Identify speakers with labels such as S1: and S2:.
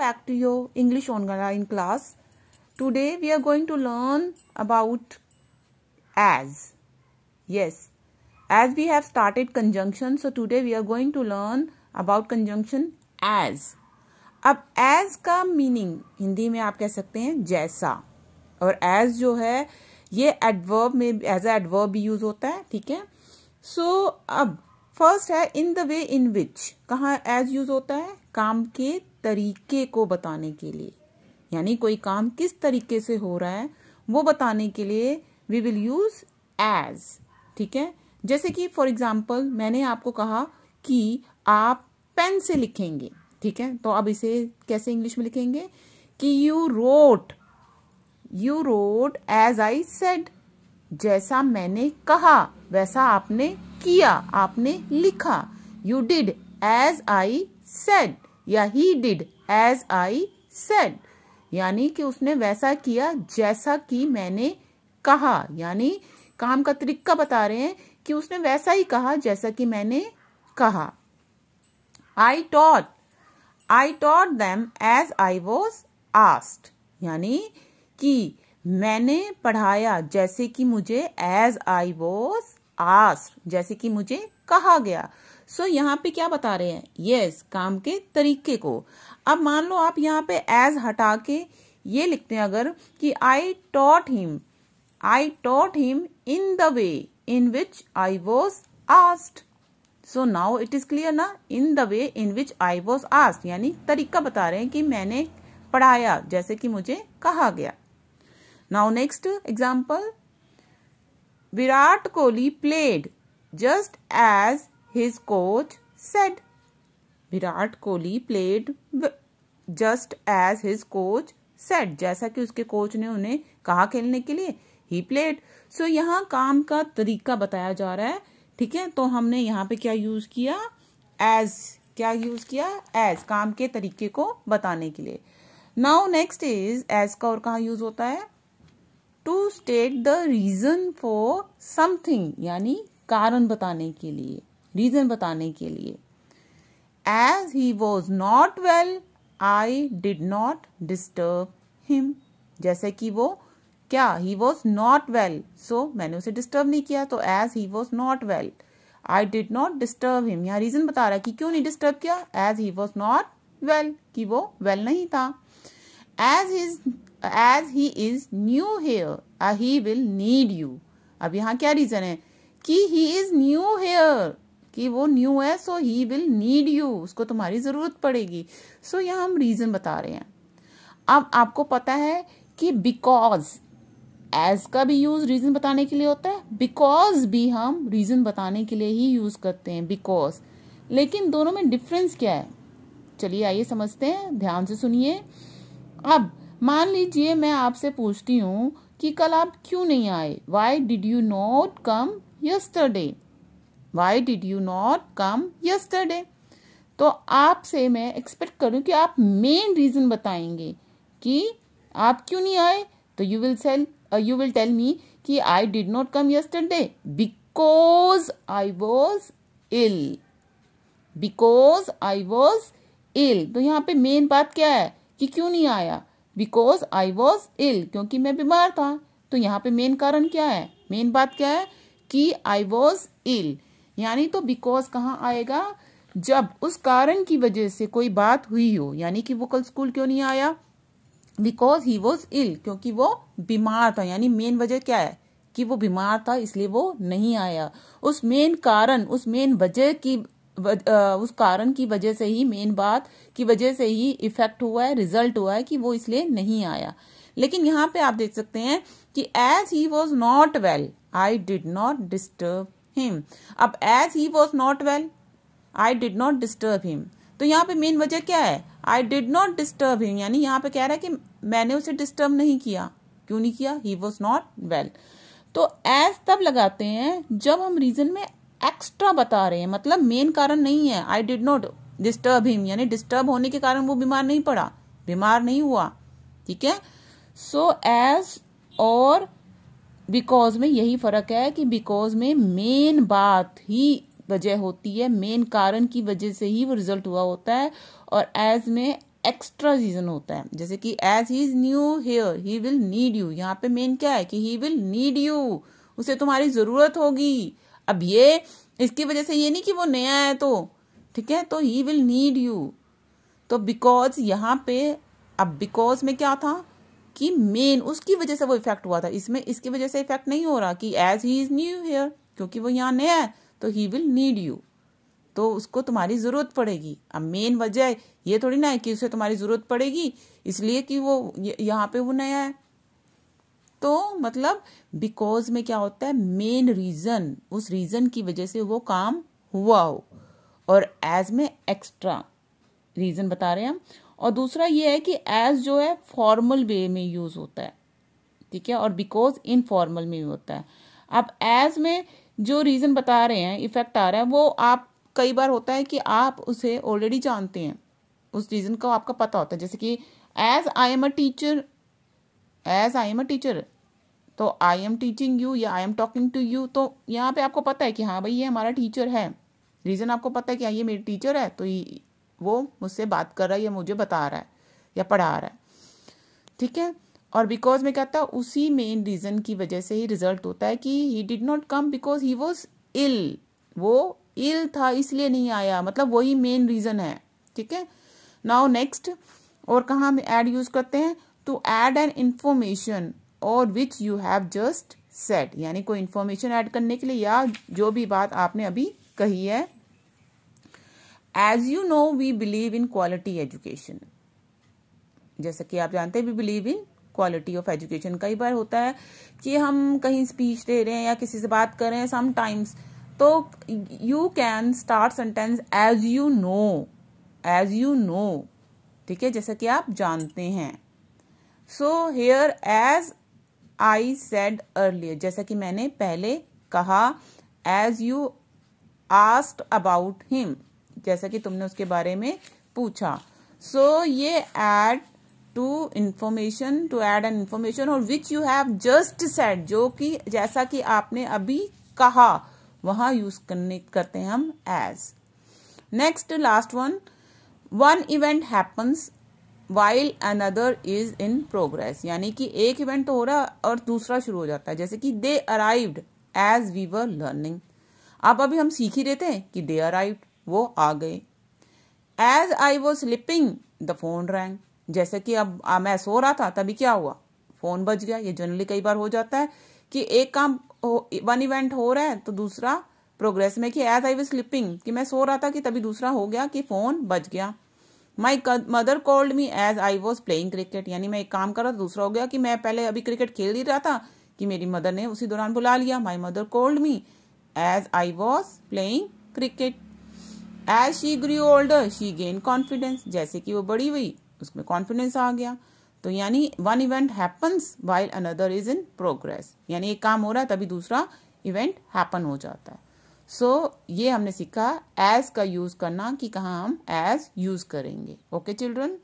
S1: back to your English online class. Today we are going to learn about as. Yes, as we have started conjunction, so today we are going to learn about conjunction as. अब as का meaning Hindi में आप कह सकते हैं जैसा और as जो है ये adverb में as a adverb भी use होता है ठीक है so, अब फर्स्ट है इन द वे इन विच कहाँ एज यूज होता है काम के तरीके को बताने के लिए यानी कोई काम किस तरीके से हो रहा है वो बताने के लिए वी विल यूज एज ठीक है जैसे कि फॉर एग्जाम्पल मैंने आपको कहा कि आप पेन से लिखेंगे ठीक है तो अब इसे कैसे इंग्लिश में लिखेंगे कि you wrote you wrote as I said जैसा मैंने कहा वैसा आपने किया आपने लिखा you did as I said या he did as I said यानी कि उसने वैसा किया जैसा कि मैंने कहा यानी काम का तरीका बता रहे हैं कि उसने वैसा ही कहा जैसा कि मैंने कहा I taught I taught them as I was asked यानी कि मैंने पढ़ाया जैसे कि मुझे एज आई वॉज आस्ट जैसे कि मुझे कहा गया सो so, यहाँ पे क्या बता रहे हैं यस yes, काम के तरीके को अब मान लो आप यहाँ पे एज हटा के ये लिखते हैं अगर कि I taught him I taught him in the way in which I was asked so now it is clear ना in the way in which I was asked यानी तरीका बता रहे हैं कि मैंने पढ़ाया जैसे कि मुझे कहा गया now next example Virat Kohli played just as his coach said. Virat Kohli played just as his coach said जैसा कि उसके कोच ने उन्हें कहा खेलने के लिए ही प्लेड सो यहाँ काम का तरीका बताया जा रहा है ठीक है तो हमने यहाँ पे क्या यूज किया एज क्या यूज किया एज काम के तरीके को बताने के लिए नाउ नेक्स्ट इज एज का और कहा यूज होता है to state the reason for something यानी कारण बताने के लिए रीजन बताने के लिए as he was not well I did not disturb him जैसे कि वो क्या ही वॉज नॉट वेल सो मैंने उसे डिस्टर्ब नहीं किया तो as he was not well I did not disturb him यहाँ रीजन बता रहा है कि क्यों नहीं डिस्टर्ब किया as he was not well कि वो वेल well नहीं था as is as he is new here he will need you अब यहाँ क्या रीजन है कि ही इज न्यू हेयर कि वो न्यू है so he will need you उसको तुम्हारी ज़रूरत पड़ेगी सो so, यहाँ हम रीज़न बता रहे हैं अब आपको पता है कि बिकॉज एज का भी यूज़ रीज़न बताने के लिए होता है बिकॉज भी हम रीज़न बताने के लिए ही यूज़ करते हैं बिकॉज लेकिन दोनों में डिफरेंस क्या है चलिए आइए समझते हैं ध्यान से सुनिए अब मान लीजिए मैं आपसे पूछती हूँ कि कल आप क्यों नहीं आए why did you not come yesterday why did you not come yesterday तो आपसे मैं एक्सपेक्ट करूँ कि आप मेन रीज़न बताएंगे कि आप क्यों नहीं आए तो you will tell you will tell me कि I did not come yesterday because I was ill because I was ill तो यहाँ पे मेन बात क्या है कि क्यों नहीं आया बिकॉज आई वॉज इल क्योंकि मैं बीमार था तो यहाँ पे मेन कारण क्या है मेन बात क्या है कि आई वॉज इल यानी तो बिकॉज कहाँ आएगा जब उस कारण की वजह से कोई बात हुई हो यानी कि वो कल स्कूल क्यों नहीं आया बिकॉज ही वॉज इल क्योंकि वो बीमार था यानी मेन वजह क्या है कि वो बीमार था इसलिए वो नहीं आया उस मेन कारण उस मेन वजह की उस कारण की वजह से ही मेन बात की वजह से ही इफेक्ट हुआ है रिजल्ट हुआ है कि वो इसलिए नहीं आया लेकिन यहाँ पे आप देख सकते हैं कि as he was not well I did not disturb him अब as he was not well I did not disturb him तो यहाँ पे मेन वजह क्या है I did not disturb him यानी यहाँ पे कह रहा है कि मैंने उसे डिस्टर्ब नहीं किया क्यों नहीं किया ही वॉज नॉट वेल तो एज तब लगाते हैं जब हम रीजन में एक्स्ट्रा बता रहे हैं मतलब मेन कारण नहीं है I did not disturb him यानी डिस्टर्ब होने के कारण वो बीमार नहीं पड़ा बीमार नहीं हुआ ठीक है सो एज और बिकॉज में यही फ़र्क है कि बिकॉज में मेन बात ही वजह होती है मेन कारण की वजह से ही वो रिजल्ट हुआ होता है और एज में एक्स्ट्रा रीजन होता है जैसे कि as he is new here he will need you यहाँ पे मेन क्या है कि ही विल नीड यू उसे तुम्हारी जरूरत होगी अब ये इसकी वजह से ये नहीं कि वो नया है तो ठीक है तो ही विल नीड यू तो बिकॉज यहाँ पे अब बिकॉज में क्या था कि मेन उसकी वजह से वो इफेक्ट हुआ था इसमें इसकी वजह से इफेक्ट नहीं हो रहा कि as he is new here क्योंकि वो यहाँ नया है तो ही विल नीड यू तो उसको तुम्हारी ज़रूरत पड़ेगी अब मेन वजह ये थोड़ी ना है कि उसे तुम्हारी ज़रूरत पड़ेगी इसलिए कि वो यहाँ पे वो नया है तो मतलब बिकॉज में क्या होता है मेन रीज़न उस रीज़न की वजह से वो काम हुआ हो और एज में एक्स्ट्रा रीज़न बता रहे हैं हम और दूसरा ये है कि एज जो है फॉर्मल वे में यूज होता है ठीक है और बिकॉज इनफॉर्मल में होता है अब एज में जो रीज़न बता रहे हैं इफेक्ट आ रहा है वो आप कई बार होता है कि आप उसे ऑलरेडी जानते हैं उस रीज़न को आपका पता होता है जैसे कि as I am a teacher as I am a teacher तो आई एम टीचिंग यू या I am talking to you तो यहाँ पे आपको पता है कि हाँ भाई ये हमारा टीचर है रीज़न आपको पता है कि हाँ, ये मेरी टीचर है तो वो मुझसे बात कर रहा है या मुझे बता रहा है या पढ़ा रहा है ठीक है और बिकॉज मैं कहता उसी मेन रीज़न की वजह से ही रिजल्ट होता है कि he did not come because he was ill वो इल था इसलिए नहीं आया मतलब वही मेन रीज़न है ठीक है नाउ नेक्स्ट और कहाँ हम एड यूज़ करते हैं टू एड एन इंफॉर्मेशन और which you have just said यानी कोई इन्फॉर्मेशन ऐड करने के लिए या जो भी बात आपने अभी कही है as you know we believe in quality education जैसा कि आप जानते हैं we believe in quality of education कई बार होता है कि हम कहीं स्पीच दे रहे हैं या किसी से बात कर रहे हैं समटाइम्स तो you can start sentence as you know as you know ठीक है जैसा कि आप जानते हैं so here as I said earlier जैसा कि मैंने पहले कहा as you asked about him जैसा कि तुमने उसके बारे में पूछा सो so, ये add to information to add an information और which you have just said जो कि जैसा कि आपने अभी कहा वहां यूज करने करते हैं हम as next last one one event happens while another is in progress यानी कि एक इवेंट तो हो रहा और दूसरा शुरू हो जाता है जैसे कि they arrived as we were learning आप अभी हम सीख ही रहे थे कि दे अराइव्ड वो आ गए as I was sleeping the phone rang जैसे कि अब आ, मैं सो रहा था तभी क्या हुआ फोन बज गया ये जनरली कई बार हो जाता है कि एक काम वन इवेंट हो रहा है तो दूसरा प्रोग्रेस में कि एज आई वॉज स्लिपिंग कि मैं सो रहा था कि तभी दूसरा हो गया कि फोन बज गया my mother called me as I was playing cricket यानी मैं एक काम कर रहा था दूसरा हो गया कि मैं पहले अभी क्रिकेट खेल ही रहा था कि मेरी मदर ने उसी दौरान बुला लिया my mother called me as I was playing cricket as she grew older she gain confidence जैसे कि वो बड़ी हुई उसमें कॉन्फिडेंस आ गया तो यानी one event happens while another is in progress यानी एक काम हो रहा है तभी दूसरा इवेंट हैपन हो जाता है सो so, ये हमने सीखा एज का यूज करना कि कहाँ हम एज यूज करेंगे ओके चिल्ड्रन